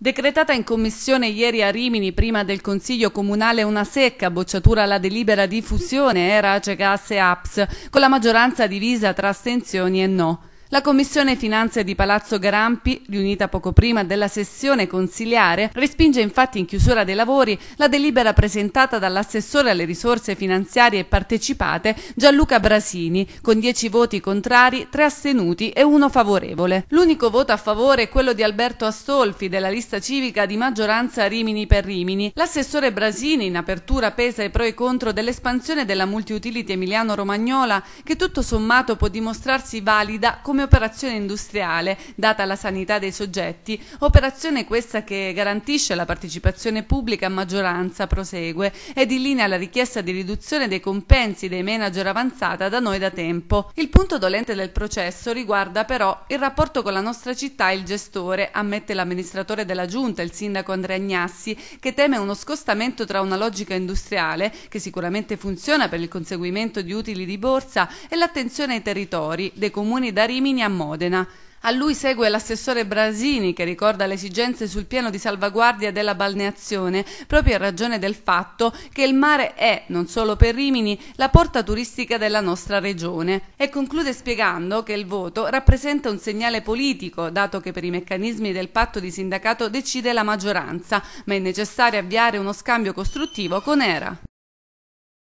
Decretata in commissione ieri a Rimini prima del Consiglio Comunale una secca bocciatura alla delibera di fusione era Gas e Aps con la maggioranza divisa tra astensioni e no. La Commissione Finanze di Palazzo Garampi, riunita poco prima della sessione consiliare, respinge infatti in chiusura dei lavori la delibera presentata dall'assessore alle risorse finanziarie partecipate Gianluca Brasini, con 10 voti contrari, 3 astenuti e 1 favorevole. L'unico voto a favore è quello di Alberto Astolfi della lista civica di maggioranza Rimini per Rimini. L'assessore Brasini in apertura pesa i pro e contro dell'espansione della multiutility Emiliano Romagnola, che tutto sommato può dimostrarsi valida come come operazione industriale data la sanità dei soggetti, operazione questa che garantisce la partecipazione pubblica a maggioranza, prosegue, ed in linea alla richiesta di riduzione dei compensi dei manager avanzata da noi da tempo. Il punto dolente del processo riguarda però il rapporto con la nostra città e il gestore, ammette l'amministratore della giunta, il sindaco Andrea Agnassi, che teme uno scostamento tra una logica industriale, che sicuramente funziona per il conseguimento di utili di borsa, e l'attenzione ai territori, dei comuni da Rimini Beniamini a Modena. A lui segue l'assessore Brasini che ricorda le esigenze sul piano di salvaguardia della balneazione proprio in ragione del fatto che il mare è, non solo per Rimini, la porta turistica della nostra regione e conclude spiegando che il voto rappresenta un segnale politico dato che per i meccanismi del patto di sindacato decide la maggioranza, ma è necessario avviare uno scambio costruttivo con ERA.